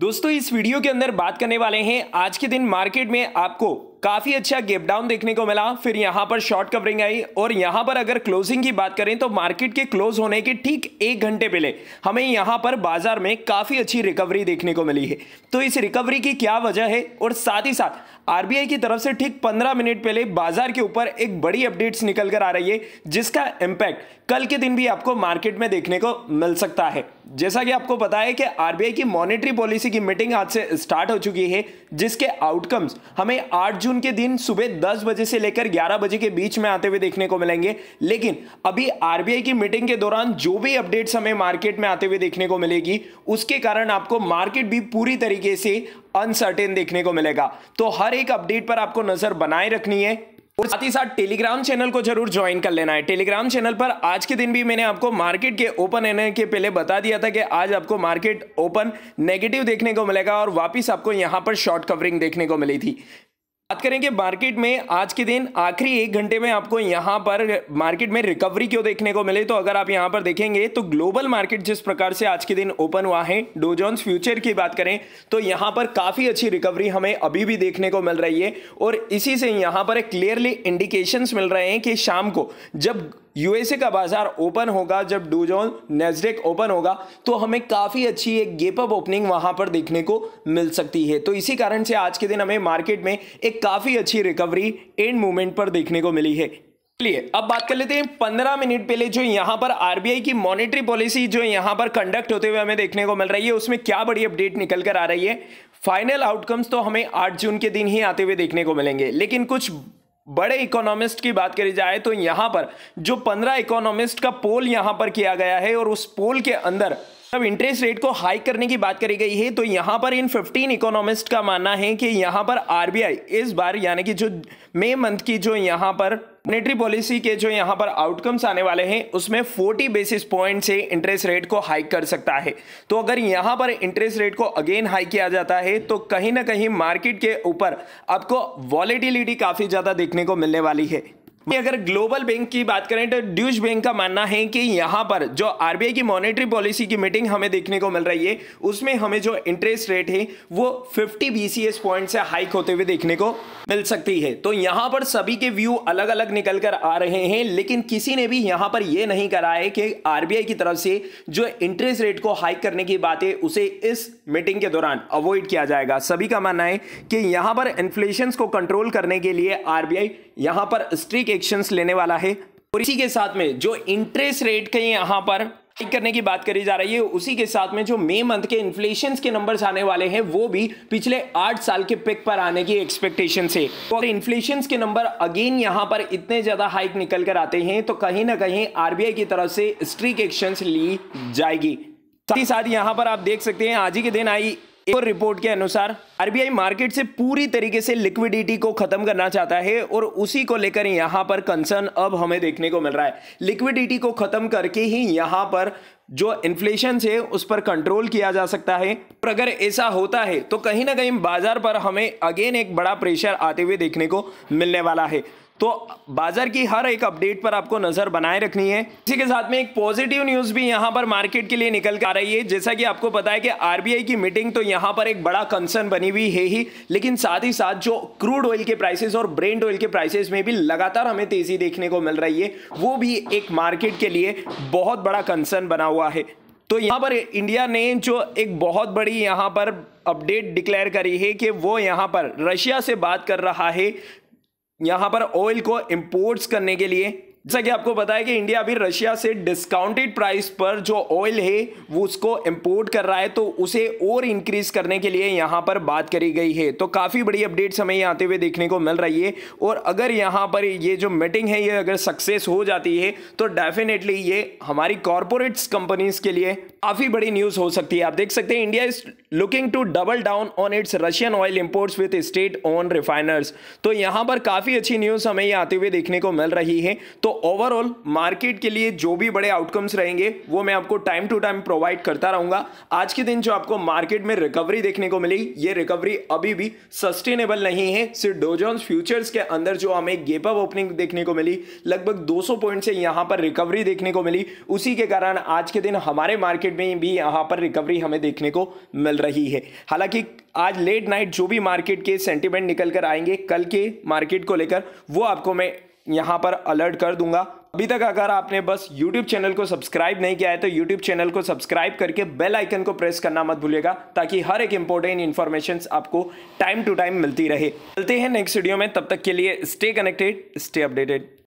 दोस्तों इस वीडियो के अंदर बात करने वाले हैं आज के दिन मार्केट में आपको काफ़ी अच्छा गेप डाउन देखने को मिला फिर यहां पर शॉर्ट कवरिंग आई और यहां पर अगर क्लोजिंग की बात करें तो मार्केट के क्लोज होने के ठीक एक घंटे पहले हमें यहां पर बाजार में काफ़ी अच्छी रिकवरी देखने को मिली है तो इस रिकवरी की क्या वजह है और साथ ही साथ आरबीआई की तरफ से ठीक 15 मिनट पहले बाजार के ऊपर एक बड़ी अपडेट्स निकल कर आ रही है जिसका इंपैक्ट कल के दिन भी आपको मार्केट में देखने को मिल सकता है जैसा कि आपको पता है कि आरबीआई की मॉनेटरी पॉलिसी की मीटिंग आज से स्टार्ट हो चुकी है जिसके आउटकम्स हमें 8 जून मानसून के दिन सुबह दस बजे से लेकर ग्यारह बजे के बीच में आते हुए देखने को मिलेंगे लेकिन अभी आरबीआई की मीटिंग के दौरान जो भी अपडेट हमें मार्केट में आते हुए देखने को मिलेगी उसके कारण आपको मार्केट भी पूरी तरीके से अनसर्टेन देखने को मिलेगा तो हर एक अपडेट पर आपको नजर बनाए रखनी है और साथ ही साथ टेलीग्राम चैनल को जरूर ज्वाइन कर लेना है टेलीग्राम चैनल पर आज के दिन भी मैंने आपको मार्केट के ओपन होने के पहले बता दिया था कि आज आपको मार्केट ओपन नेगेटिव देखने को मिलेगा और वापस आपको यहां पर शॉर्ट कवरिंग देखने को मिली थी बात करेंगे मार्केट में आज के दिन आखिरी एक घंटे में आपको यहाँ पर मार्केट में रिकवरी क्यों देखने को मिले तो अगर आप यहाँ पर देखेंगे तो ग्लोबल मार्केट जिस प्रकार से आज के दिन ओपन हुआ है डोजोन्स फ्यूचर की बात करें तो यहाँ पर काफ़ी अच्छी रिकवरी हमें अभी भी देखने को मिल रही है और इसी से यहाँ पर क्लियरली इंडिकेशन मिल रहे हैं कि शाम को जब यूएसए का बाजार ओपन होगा जब डूजोन नेस्डेक ओपन होगा तो हमें काफ़ी अच्छी एक गेप अप ओपनिंग वहां पर देखने को मिल सकती है तो इसी कारण से आज के दिन हमें मार्केट में एक काफ़ी अच्छी रिकवरी एंड मूवमेंट पर देखने को मिली है चलिए अब बात कर लेते हैं पंद्रह मिनट पहले जो यहाँ पर आरबीआई की मॉनेटरी पॉलिसी जो यहाँ पर कंडक्ट होते हुए हमें देखने को मिल रही है उसमें क्या बड़ी अपडेट निकल कर आ रही है फाइनल आउटकम्स तो हमें 8 जून के दिन ही आते हुए देखने को मिलेंगे लेकिन कुछ बड़े इकोनॉमिस्ट की बात करी जाए तो यहां पर जो पंद्रह इकोनॉमिस्ट का पोल यहां पर किया गया है और उस पोल के अंदर अब इंटरेस्ट रेट को हाई करने की बात करी गई है तो यहाँ पर इन 15 इकोनॉमिस्ट का मानना है कि यहाँ पर आरबीआई इस बार यानी कि जो मे मंथ की जो यहाँ पर मॉनेटरी पॉलिसी के जो यहाँ पर आउटकम्स आने वाले हैं उसमें 40 बेसिस पॉइंट से इंटरेस्ट रेट को हाइक कर सकता है तो अगर यहाँ पर इंटरेस्ट रेट को अगेन हाई किया जाता है तो कहीं ना कहीं मार्केट के ऊपर आपको वॉलिटिलिटी काफ़ी ज़्यादा देखने को मिलने वाली है अगर ग्लोबल बैंक की बात करें तो ड्यूज बैंक का मानना है कि यहाँ पर जो आरबीआई की मॉनेटरी पॉलिसी की मीटिंग हमें देखने को मिल रही है उसमें हमें जो इंटरेस्ट रेट है वो 50 बीसीएस पॉइंट से हाइक होते हुए देखने को मिल सकती है तो यहाँ पर सभी के व्यू अलग अलग निकल कर आ रहे हैं लेकिन किसी ने भी यहाँ पर यह नहीं करा है कि आरबीआई की तरफ से जो इंटरेस्ट रेट को हाइक करने की बात है उसे इस मीटिंग के दौरान अवॉइड किया जाएगा सभी का मानना है कि यहाँ पर इन्फ्लेशन को कंट्रोल करने के लिए आरबीआई यहाँ पर स्ट्रिक एक्शंस लेने वाला है और इसी के साथ में जो इंटरेस्ट रेट के यहाँ पर ठीक करने की बात करी जा रही है उसी के साथ में जो मई मंथ के इन्फ्लेशन के नंबर्स आने वाले हैं वो भी पिछले आठ साल के पिक पर आने की एक्सपेक्टेशन से तो अगर इन्फ्लेशन के नंबर अगेन यहां पर इतने ज्यादा हाइक निकल कर आते हैं तो कहीं ना कहीं आरबीआई की तरफ से स्ट्रिक एक्शन ली जाएगी साथ ही साथ यहाँ पर आप देख सकते हैं आज ही के दिन आई एक और रिपोर्ट के अनुसार आरबीआई मार्केट से पूरी तरीके से लिक्विडिटी को खत्म करना चाहता है और उसी को लेकर यहां पर कंसर्न अब हमें देखने को मिल रहा है लिक्विडिटी को खत्म करके ही यहां पर जो इन्फ्लेशन है उस पर कंट्रोल किया जा सकता है पर अगर ऐसा होता है तो कहीं ना कहीं बाजार पर हमें अगेन एक बड़ा प्रेशर आते हुए देखने को मिलने वाला है तो बाजार की हर एक अपडेट पर आपको नजर बनाए रखनी है इसी के साथ में एक पॉजिटिव न्यूज भी यहां पर मार्केट के लिए निकल कर आ रही है जैसा कि आपको पता है कि आरबीआई की मीटिंग तो यहां पर एक बड़ा कंसर्न बनी हुई है ही लेकिन साथ ही साथ जो क्रूड ऑयल के प्राइसेस और ब्रेंड ऑयल के प्राइसेस में भी लगातार हमें तेजी देखने को मिल रही है वो भी एक मार्केट के लिए बहुत बड़ा कंसर्न बना हुआ है तो यहाँ पर इंडिया ने जो एक बहुत बड़ी यहाँ पर अपडेट डिक्लेयर करी है कि वो यहाँ पर रशिया से बात कर रहा है यहाँ पर ऑयल को इम्पोर्ट्स करने के लिए जैसा कि आपको पता है कि इंडिया अभी रशिया से डिस्काउंटेड प्राइस पर जो ऑयल है वो उसको इंपोर्ट कर रहा है तो उसे और इंक्रीज करने के लिए यहाँ पर बात करी गई है तो काफ़ी बड़ी अपडेट्स हमें ये आते हुए देखने को मिल रही है और अगर यहाँ पर ये जो मीटिंग है ये अगर सक्सेस हो जाती है तो डेफिनेटली ये हमारी कॉरपोरेट्स कंपनीज के लिए काफ़ी बड़ी न्यूज़ हो सकती है आप देख सकते हैं India is looking to double down on its Russian oil imports with state own refiners तो यहां पर काफ़ी अच्छी न्यूज़ हमें ये आते हुए देखने को मिल रही है तो ओवरऑल मार्केट के लिए जो भी बड़े आउटकम्स रहेंगे वो मैं आपको टाइम टू टाइम प्रोवाइड करता रहूंगा आज के दिन जो आपको मार्केट में रिकवरी देखने को मिली ये रिकवरी अभी भी सस्टेनेबल नहीं है सिर्फ डोजोन फ्यूचर्स के अंदर जो हमें गेप अप ओपनिंग देखने को मिली लगभग सौ पॉइंट से यहां पर रिकवरी देखने को मिली उसी के कारण आज के दिन हमारे मार्केट मार्केट में भी यहाँ पर रिकवरी हमें देखने को मिल रही है हालांकि आज लेट नाइट जो भी मार्केट के सेंटिमेंट निकल कर आएंगे कल के मार्केट को लेकर वो आपको मैं यहाँ पर अलर्ट कर दूंगा अभी तक अगर आपने बस YouTube चैनल को सब्सक्राइब नहीं किया है तो YouTube चैनल को सब्सक्राइब करके बेल आइकन को प्रेस करना मत भूलिएगा ताकि हर एक इंपॉर्टेंट इन्फॉर्मेशन आपको टाइम टू टाइम मिलती रहे मिलते हैं नेक्स्ट वीडियो में तब तक के लिए स्टे कनेक्टेड स्टे अपडेटेड